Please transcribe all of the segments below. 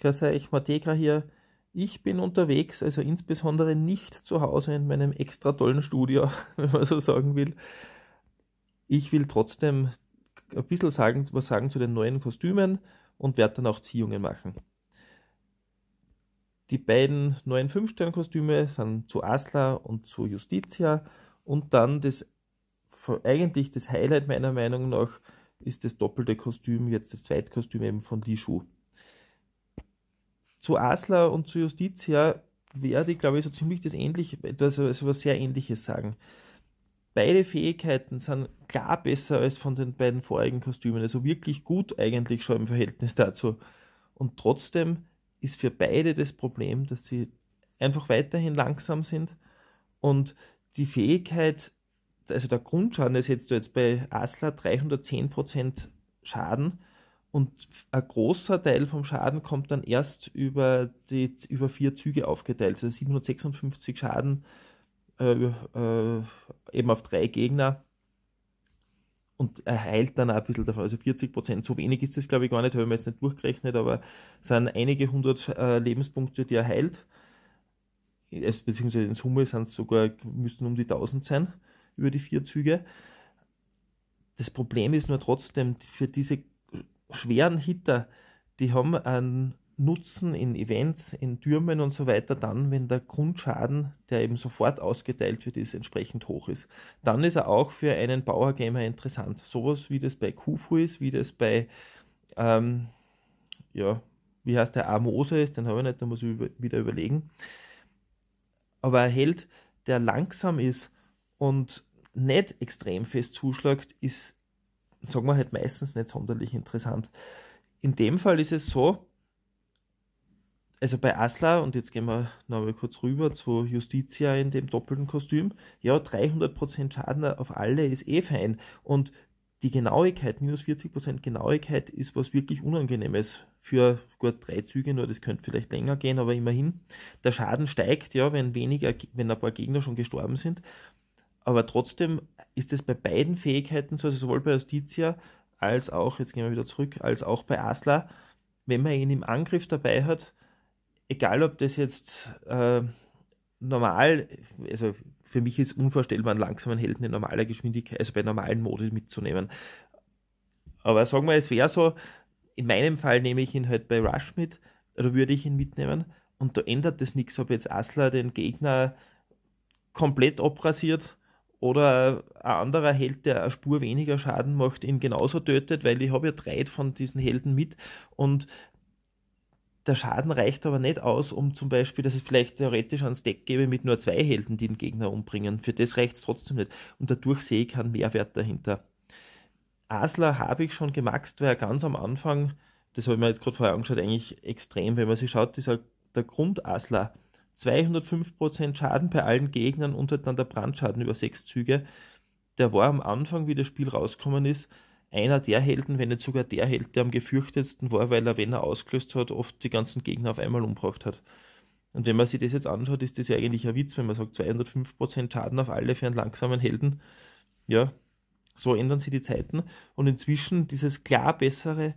Grüß euch, Mateka hier. Ich bin unterwegs, also insbesondere nicht zu Hause in meinem extra tollen Studio, wenn man so sagen will. Ich will trotzdem ein bisschen sagen, was sagen zu den neuen Kostümen und werde dann auch Ziehungen machen. Die beiden neuen Fünf-Stern-Kostüme sind zu Asla und zu Justitia und dann das eigentlich das Highlight meiner Meinung nach ist das doppelte Kostüm, jetzt das Zweitkostüm eben von Li Shu zu Asler und zu Justitia werde ich, glaube ich, so ziemlich das ähnliche, etwas, also, also was sehr ähnliches sagen. Beide Fähigkeiten sind klar besser als von den beiden vorigen Kostümen, also wirklich gut eigentlich schon im Verhältnis dazu. Und trotzdem ist für beide das Problem, dass sie einfach weiterhin langsam sind und die Fähigkeit, also der Grundschaden ist jetzt, bei Asla 310% Schaden und ein großer Teil vom Schaden kommt dann erst über, die, über vier Züge aufgeteilt. Also 756 Schaden äh, äh, eben auf drei Gegner und er heilt dann auch ein bisschen davon. Also 40 Prozent, so wenig ist das glaube ich gar nicht, habe ich mir jetzt nicht durchgerechnet, aber es sind einige hundert äh, Lebenspunkte, die er heilt. Es, beziehungsweise in Summe sind es sogar, müssten um die 1000 sein über die vier Züge. Das Problem ist nur trotzdem, für diese schweren Hitter, die haben einen Nutzen in Events, in Türmen und so weiter, dann, wenn der Grundschaden, der eben sofort ausgeteilt wird, ist, entsprechend hoch ist. Dann ist er auch für einen Power Gamer interessant. Sowas wie das bei Kufu ist, wie das bei, ähm, ja, wie heißt der Amose ist, den habe ich nicht, da muss ich über, wieder überlegen. Aber ein Held, der langsam ist und nicht extrem fest zuschlägt, ist sagen wir halt meistens nicht sonderlich interessant. In dem Fall ist es so, also bei Asla, und jetzt gehen wir nochmal kurz rüber zu Justitia in dem doppelten Kostüm, ja, 300% Schaden auf alle ist eh fein. Und die Genauigkeit, minus 40% Genauigkeit, ist was wirklich Unangenehmes für gut drei Züge, nur das könnte vielleicht länger gehen, aber immerhin. Der Schaden steigt, ja, wenn weniger, wenn ein paar Gegner schon gestorben sind aber trotzdem ist es bei beiden Fähigkeiten so, also sowohl bei Justitia als auch, jetzt gehen wir wieder zurück, als auch bei Asla, wenn man ihn im Angriff dabei hat, egal ob das jetzt äh, normal, also für mich ist unvorstellbar, einen langsamen Helden in normaler Geschwindigkeit, also bei normalen Modi mitzunehmen. Aber sagen wir, es wäre so, in meinem Fall nehme ich ihn halt bei Rush mit, oder würde ich ihn mitnehmen, und da ändert das nichts, ob jetzt Asla den Gegner komplett abrasiert oder ein anderer Held, der eine Spur weniger Schaden macht, ihn genauso tötet, weil ich habe ja drei von diesen Helden mit und der Schaden reicht aber nicht aus, um zum Beispiel, dass ich vielleicht theoretisch ans Deck gebe mit nur zwei Helden, die den Gegner umbringen. Für das reicht es trotzdem nicht. Und dadurch sehe ich keinen Mehrwert dahinter. Asler habe ich schon gemaxt, weil er ganz am Anfang, das habe ich mir jetzt gerade vorher angeschaut, eigentlich extrem, wenn man sich schaut, ist dieser, der Grund-Asler, 205% Schaden bei allen Gegnern und halt dann der Brandschaden über sechs Züge. Der war am Anfang, wie das Spiel rausgekommen ist, einer der Helden, wenn nicht sogar der Held, der am gefürchtetsten war, weil er, wenn er ausgelöst hat, oft die ganzen Gegner auf einmal umgebracht hat. Und wenn man sich das jetzt anschaut, ist das ja eigentlich ein Witz, wenn man sagt, 205% Schaden auf alle für einen langsamen Helden. Ja, so ändern sich die Zeiten. Und inzwischen dieses klar bessere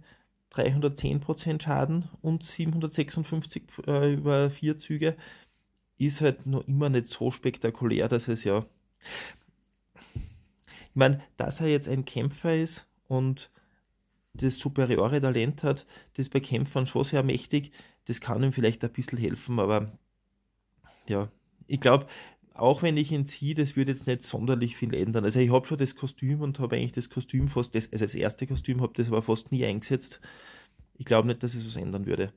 310% Schaden und 756 äh, über vier Züge ist halt noch immer nicht so spektakulär, dass es ja. Ich meine, dass er jetzt ein Kämpfer ist und das superiore Talent hat, das bei Kämpfern schon sehr mächtig, das kann ihm vielleicht ein bisschen helfen, aber ja, ich glaube, auch wenn ich ihn ziehe, das würde jetzt nicht sonderlich viel ändern. Also ich habe schon das Kostüm und habe eigentlich das Kostüm fast, das, also das erste Kostüm habe das aber fast nie eingesetzt. Ich glaube nicht, dass es was ändern würde.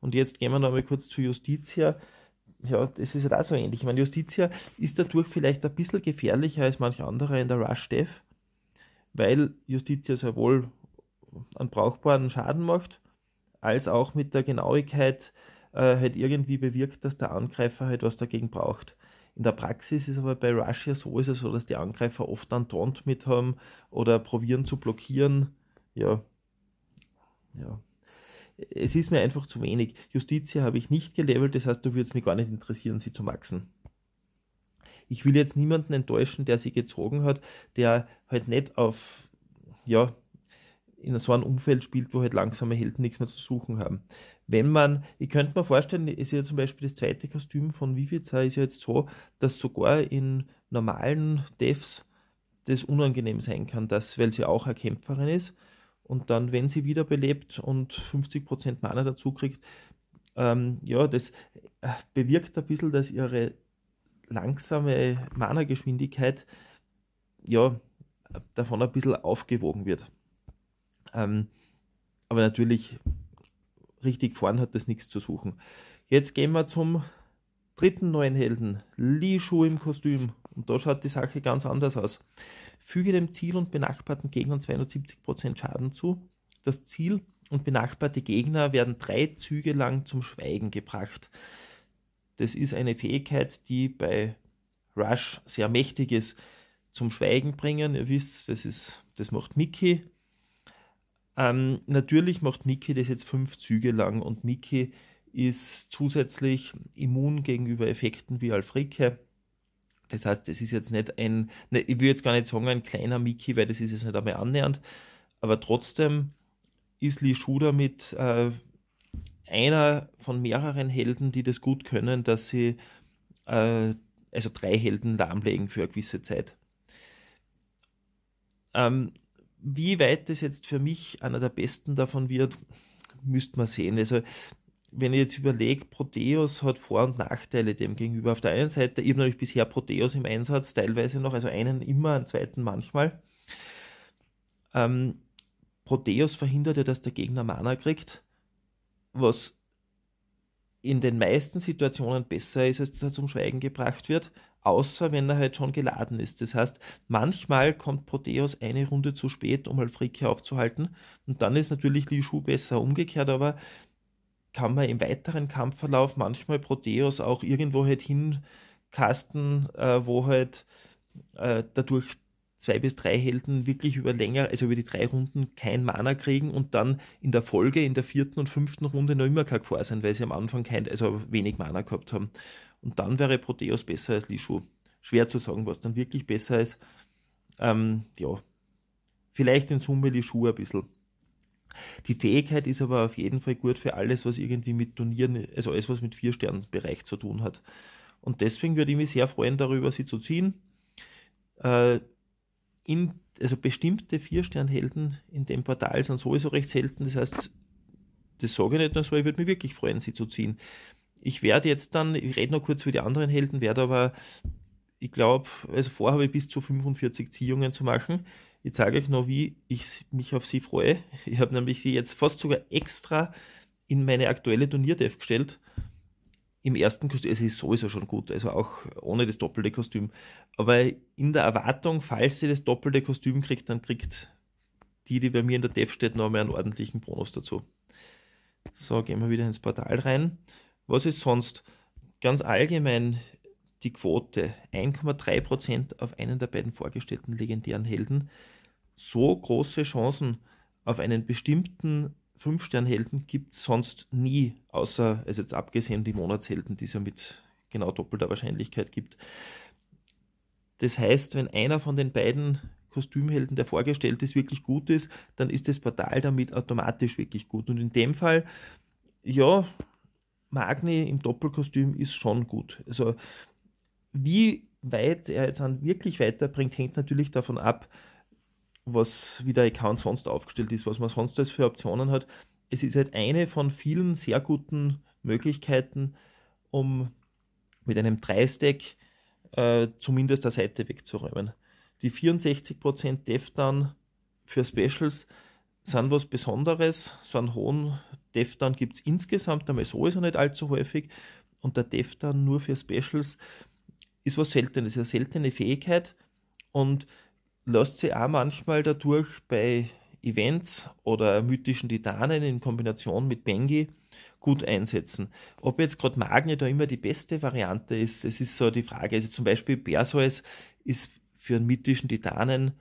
Und jetzt gehen wir noch mal kurz zu Justitia ja, das ist halt auch so ähnlich. Ich meine, Justitia ist dadurch vielleicht ein bisschen gefährlicher als manch anderer in der Rush Dev, weil Justitia sehr wohl einen brauchbaren Schaden macht, als auch mit der Genauigkeit äh, halt irgendwie bewirkt, dass der Angreifer halt was dagegen braucht. In der Praxis ist aber bei Rush ja so, ist es so, dass die Angreifer oft einen Taunt mit haben oder probieren zu blockieren. Ja, ja, es ist mir einfach zu wenig. Justitia habe ich nicht gelevelt, das heißt, du würdest mich gar nicht interessieren, sie zu maxen. Ich will jetzt niemanden enttäuschen, der sie gezogen hat, der halt nicht auf, ja, in so einem Umfeld spielt, wo halt langsame Helden nichts mehr zu suchen haben. Wenn man, ich könnte mir vorstellen, ist ja zum Beispiel das zweite Kostüm von Vivica ist ja jetzt so, dass sogar in normalen Devs das unangenehm sein kann, dass, weil sie auch eine Kämpferin ist, und dann, wenn sie wiederbelebt und 50% Mana dazu kriegt, ähm, ja, das äh, bewirkt ein bisschen, dass ihre langsame Mana-Geschwindigkeit ja, davon ein bisschen aufgewogen wird. Ähm, aber natürlich, richtig vorn hat das nichts zu suchen. Jetzt gehen wir zum dritten neuen Helden, Li Shu im Kostüm. Und da schaut die Sache ganz anders aus. Füge dem Ziel und benachbarten Gegnern 270% Schaden zu. Das Ziel und benachbarte Gegner werden drei Züge lang zum Schweigen gebracht. Das ist eine Fähigkeit, die bei Rush sehr mächtig ist. Zum Schweigen bringen, ihr wisst, das, ist, das macht Mickey. Ähm, natürlich macht Mickey das jetzt fünf Züge lang und Mickey ist zusätzlich immun gegenüber Effekten wie Alfrike. Das heißt, es ist jetzt nicht ein, ne, ich will jetzt gar nicht sagen, ein kleiner Mickey, weil das ist jetzt nicht einmal annähernd, aber trotzdem ist Lee Schuder mit äh, einer von mehreren Helden, die das gut können, dass sie äh, also drei Helden lahmlegen für eine gewisse Zeit. Ähm, wie weit das jetzt für mich einer der besten davon wird, müsste man sehen. Also wenn ich jetzt überlege, Proteus hat Vor- und Nachteile dem gegenüber. Auf der einen Seite, ich habe nämlich bisher Proteus im Einsatz, teilweise noch, also einen immer, einen zweiten manchmal. Ähm, Proteus verhindert ja, dass der Gegner Mana kriegt, was in den meisten Situationen besser ist, als dass er zum Schweigen gebracht wird, außer wenn er halt schon geladen ist. Das heißt, manchmal kommt Proteus eine Runde zu spät, um Alfrike halt aufzuhalten und dann ist natürlich Lishu besser umgekehrt, aber kann man im weiteren Kampfverlauf manchmal Proteus auch irgendwo halt hinkasten, äh, wo halt äh, dadurch zwei bis drei Helden wirklich über länger, also über die drei Runden kein Mana kriegen und dann in der Folge, in der vierten und fünften Runde noch immer kein Gefahr sind, weil sie am Anfang kein, also wenig Mana gehabt haben. Und dann wäre Proteus besser als Lishu. Schwer zu sagen, was dann wirklich besser ist. Ähm, ja, vielleicht in Summe Lishu ein bisschen. Die Fähigkeit ist aber auf jeden Fall gut für alles, was irgendwie mit Turnieren, also alles, was mit vier Sternen Bereich zu tun hat. Und deswegen würde ich mich sehr freuen, darüber sie zu ziehen. Äh, in, also bestimmte Vier-Stern-Helden in dem Portal sind sowieso recht selten. Das heißt, das sage ich nicht nur so, ich würde mich wirklich freuen, sie zu ziehen. Ich werde jetzt dann, ich rede noch kurz über die anderen Helden, werde aber, ich glaube, also vorhabe ich bis zu 45 Ziehungen zu machen. Ich zeige euch noch, wie ich mich auf sie freue. Ich habe nämlich sie jetzt fast sogar extra in meine aktuelle Turnierdev gestellt. Im ersten Kostüm, es ist sowieso schon gut, also auch ohne das doppelte Kostüm. Aber in der Erwartung, falls sie das doppelte Kostüm kriegt, dann kriegt die, die bei mir in der Dev steht, noch einmal einen ordentlichen Bonus dazu. So, gehen wir wieder ins Portal rein. Was ist sonst ganz allgemein die Quote? 1,3% auf einen der beiden vorgestellten legendären Helden so große Chancen auf einen bestimmten Fünf-Stern-Helden gibt es sonst nie, außer, also jetzt abgesehen die Monatshelden, die es ja mit genau doppelter Wahrscheinlichkeit gibt. Das heißt, wenn einer von den beiden Kostümhelden, der vorgestellt ist, wirklich gut ist, dann ist das Portal damit automatisch wirklich gut. Und in dem Fall, ja, Magni im Doppelkostüm ist schon gut. Also, wie weit er jetzt an wirklich weiterbringt, hängt natürlich davon ab, was wie der Account sonst aufgestellt ist, was man sonst als für Optionen hat. Es ist halt eine von vielen sehr guten Möglichkeiten, um mit einem 3-Stack äh, zumindest der Seite wegzuräumen. Die 64% DEFTAN für Specials sind was Besonderes. So einen hohen DEFTAN gibt es insgesamt einmal so ist er nicht allzu häufig. Und der DEFTAN nur für Specials ist was Seltenes, eine seltene Fähigkeit. Und lässt sich auch manchmal dadurch bei Events oder mythischen Titanen in Kombination mit Bengi gut einsetzen. Ob jetzt gerade Magni da immer die beste Variante ist, es ist so die Frage. Also zum Beispiel Perseus ist für einen mythischen Titanen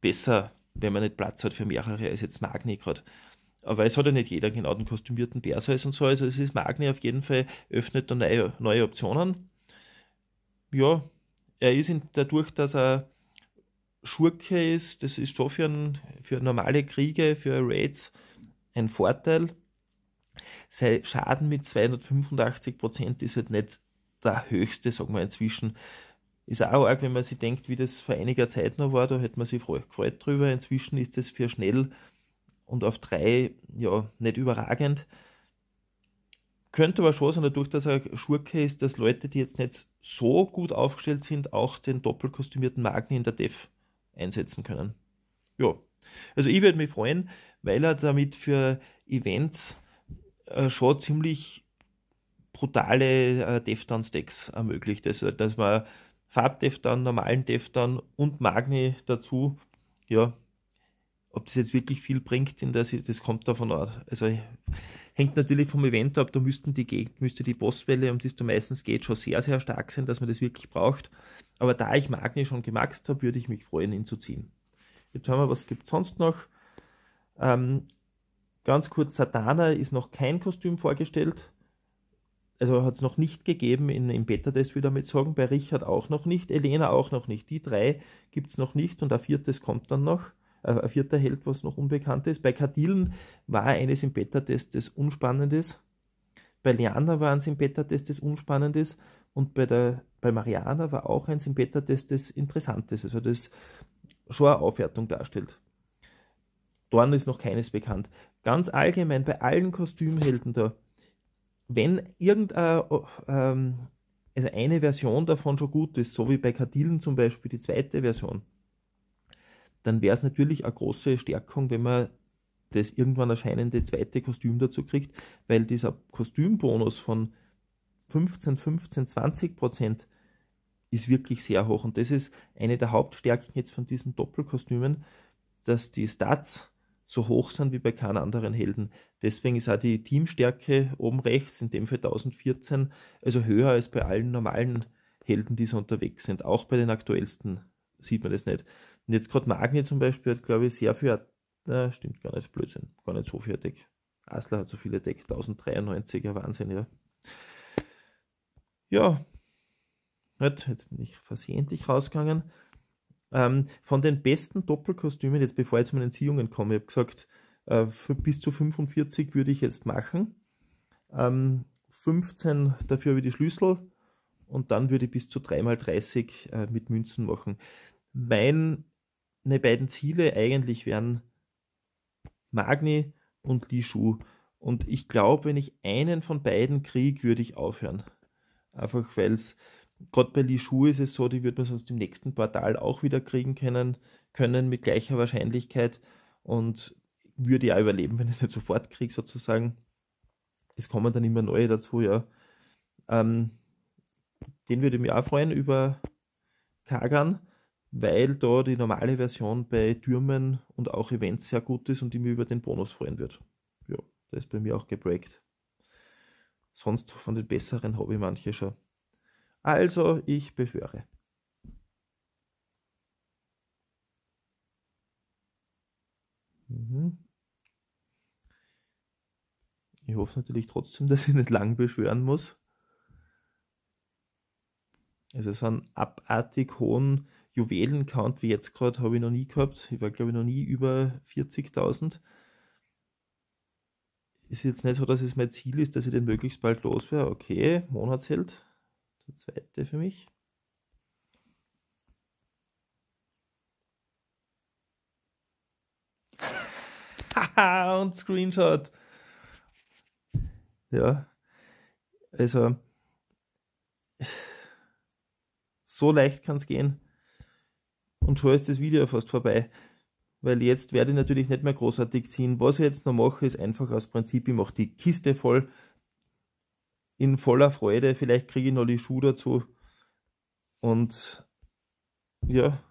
besser, wenn man nicht Platz hat für mehrere als jetzt Magni gerade. Aber es hat ja nicht jeder genau den kostümierten Perseus und so. Also es ist Magni auf jeden Fall, öffnet da neue, neue Optionen. Ja, er ist dadurch, dass er Schurke ist, das ist schon für, ein, für normale Kriege, für Raids ein Vorteil. Sein Schaden mit 285% ist halt nicht der höchste, sagen wir inzwischen. Ist auch arg, wenn man sich denkt, wie das vor einiger Zeit noch war, da hätte man sich gefreut drüber. Inzwischen ist das für schnell und auf drei ja nicht überragend. Könnte aber schon sein, dadurch, dass er Schurke ist, dass Leute, die jetzt nicht so gut aufgestellt sind, auch den doppelkostümierten Magen in der Def einsetzen können. Ja, also ich würde mich freuen, weil er damit für Events äh, schon ziemlich brutale äh, Deftan-Stacks ermöglicht. Also, dass man Farbdeftan, normalen Deftan und Magni dazu, ja, ob das jetzt wirklich viel bringt, in das, das kommt davon aus. Also, Hängt natürlich vom Event ab, da müssten die müsste die Bosswelle, um die es da meistens geht, schon sehr, sehr stark sein, dass man das wirklich braucht. Aber da ich Magni schon gemaxt habe, würde ich mich freuen, ihn zu ziehen. Jetzt schauen wir, was gibt es sonst noch. Ähm, ganz kurz, Satana ist noch kein Kostüm vorgestellt. Also hat es noch nicht gegeben, in, im Beta-Test würde ich damit sagen, bei Richard auch noch nicht, Elena auch noch nicht. Die drei gibt es noch nicht und ein viertes kommt dann noch. Äh, ein vierter Held, was noch unbekannt ist. Bei Kadilen war eines im Beta-Test, das Unspannendes. Bei Liana war eins im Beta-Test, das Unspannendes. Und bei, der, bei Mariana war auch eins im Beta-Test, das Interessantes, also das schon eine Aufwertung darstellt. Dorn ist noch keines bekannt. Ganz allgemein bei allen Kostümhelden da, wenn irgendeine, ähm, also eine Version davon schon gut ist, so wie bei Kadilen zum Beispiel die zweite Version, dann wäre es natürlich eine große Stärkung, wenn man das irgendwann erscheinende zweite Kostüm dazu kriegt, weil dieser Kostümbonus von 15, 15, 20 Prozent ist wirklich sehr hoch. Und das ist eine der Hauptstärken jetzt von diesen Doppelkostümen, dass die Stats so hoch sind wie bei keinem anderen Helden. Deswegen ist auch die Teamstärke oben rechts, in dem Fall 1014, also höher als bei allen normalen Helden, die so unterwegs sind. Auch bei den aktuellsten sieht man das nicht. Und jetzt gerade Magni zum Beispiel hat, glaube ich, sehr viel, na, stimmt gar nicht, Blödsinn, gar nicht so viel Deck. Asler hat so viele Deck, 1093, ja Wahnsinn, ja. Ja, jetzt bin ich versehentlich rausgegangen. Ähm, von den besten Doppelkostümen, jetzt bevor ich zu meinen Ziehungen komme, ich habe gesagt, äh, bis zu 45 würde ich jetzt machen. Ähm, 15 dafür habe ich die Schlüssel und dann würde ich bis zu 3x30 äh, mit Münzen machen. Mein meine beiden Ziele eigentlich wären Magni und Li Shu. Und ich glaube, wenn ich einen von beiden kriege, würde ich aufhören. Einfach weil es, gerade bei Li Shu ist es so, die wird man sonst im nächsten Portal auch wieder kriegen können, können mit gleicher Wahrscheinlichkeit und würde ja überleben, wenn ich es nicht sofort kriege, sozusagen. Es kommen dann immer neue dazu, ja. Ähm, den würde ich mir auch freuen über Kagan weil da die normale Version bei Türmen und auch Events sehr gut ist und die mir über den Bonus freuen wird. Ja, der ist bei mir auch gebreakt. Sonst von den besseren habe ich manche schon. Also, ich beschwöre. Mhm. Ich hoffe natürlich trotzdem, dass ich nicht lang beschwören muss. Also so einen abartig hohen Juwelen-Count wie jetzt gerade habe ich noch nie gehabt. Ich war, glaube ich, noch nie über 40.000. Ist jetzt nicht so, dass es mein Ziel ist, dass ich den möglichst bald los wäre. Okay, Monatsheld. Der zweite für mich. Haha, und Screenshot. Ja, also so leicht kann es gehen. Und schon ist das Video fast vorbei. Weil jetzt werde ich natürlich nicht mehr großartig ziehen. Was ich jetzt noch mache, ist einfach aus Prinzip, ich mache die Kiste voll. In voller Freude. Vielleicht kriege ich noch die Schuhe dazu. Und ja,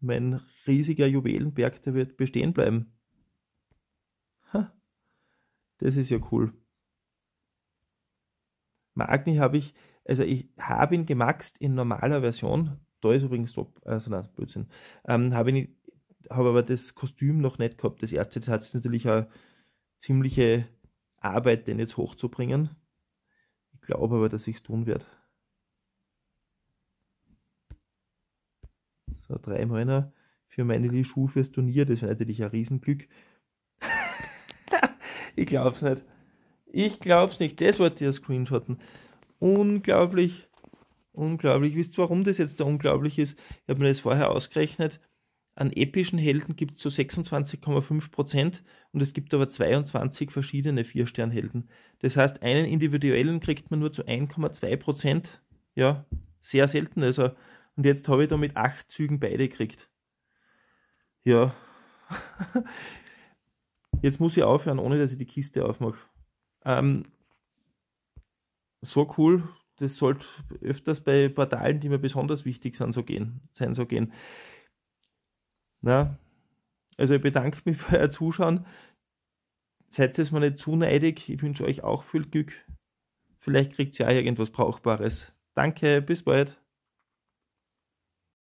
mein riesiger Juwelenberg, der wird bestehen bleiben. Ha, das ist ja cool. Magni habe ich, also ich habe ihn gemaxt in normaler Version, da ist übrigens Drop, also äh, nein, Blödsinn. Ähm, habe ich habe aber das Kostüm noch nicht gehabt. Das erste hat natürlich eine ziemliche Arbeit, den jetzt hochzubringen. Ich glaube aber, dass ich es tun werde. So, drei Meiner für meine Schuhe fürs Turnier. Das wäre natürlich ein Riesenglück. ich glaub's nicht. Ich glaub's nicht. Das wollte ich ja screenshotten. Unglaublich. Unglaublich. Wisst ihr, warum das jetzt da unglaublich ist? Ich habe mir das vorher ausgerechnet. An epischen Helden gibt es so 26,5 Prozent und es gibt aber 22 verschiedene Vier-Stern-Helden. Das heißt, einen individuellen kriegt man nur zu 1,2 Prozent. Ja, sehr selten. Also, und jetzt habe ich da mit acht Zügen beide gekriegt. Ja. Jetzt muss ich aufhören, ohne dass ich die Kiste aufmache. Ähm, so cool, das sollte öfters bei Portalen, die mir besonders wichtig sind, so gehen. Sein, so gehen. Na? Also ich bedanke mich für euer Zuschauen. Seid es mir nicht zu neidig. Ich wünsche euch auch viel Glück. Vielleicht kriegt ihr auch irgendwas Brauchbares. Danke, bis bald.